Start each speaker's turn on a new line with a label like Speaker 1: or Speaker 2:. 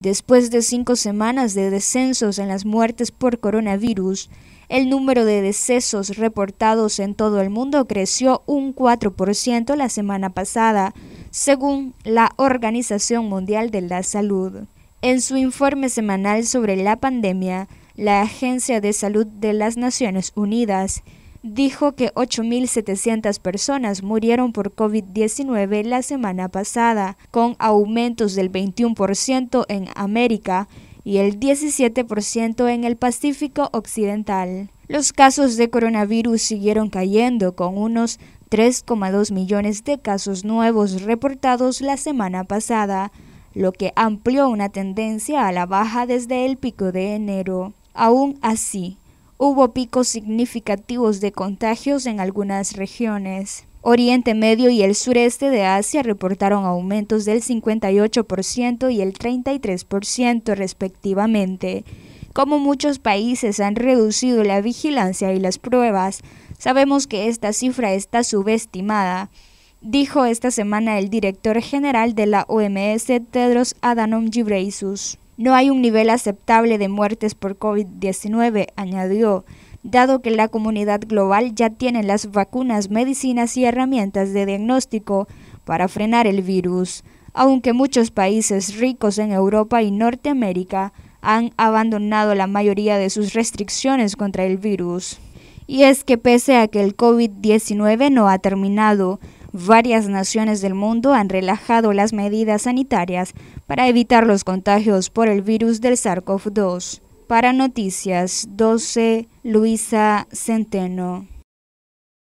Speaker 1: Después de cinco semanas de descensos en las muertes por coronavirus, el número de decesos reportados en todo el mundo creció un 4% la semana pasada, según la Organización Mundial de la Salud. En su informe semanal sobre la pandemia, la Agencia de Salud de las Naciones Unidas dijo que 8.700 personas murieron por COVID-19 la semana pasada, con aumentos del 21% en América y el 17% en el Pacífico Occidental. Los casos de coronavirus siguieron cayendo, con unos 3,2 millones de casos nuevos reportados la semana pasada, lo que amplió una tendencia a la baja desde el pico de enero. Aún así, hubo picos significativos de contagios en algunas regiones. Oriente Medio y el sureste de Asia reportaron aumentos del 58% y el 33% respectivamente. Como muchos países han reducido la vigilancia y las pruebas, sabemos que esta cifra está subestimada, dijo esta semana el director general de la OMS, Tedros Adhanom Ghebreyesus. No hay un nivel aceptable de muertes por COVID-19, añadió, dado que la comunidad global ya tiene las vacunas, medicinas y herramientas de diagnóstico para frenar el virus, aunque muchos países ricos en Europa y Norteamérica han abandonado la mayoría de sus restricciones contra el virus. Y es que pese a que el COVID-19 no ha terminado, Varias naciones del mundo han relajado las medidas sanitarias para evitar los contagios por el virus del SARS-CoV-2. Para Noticias 12, Luisa Centeno.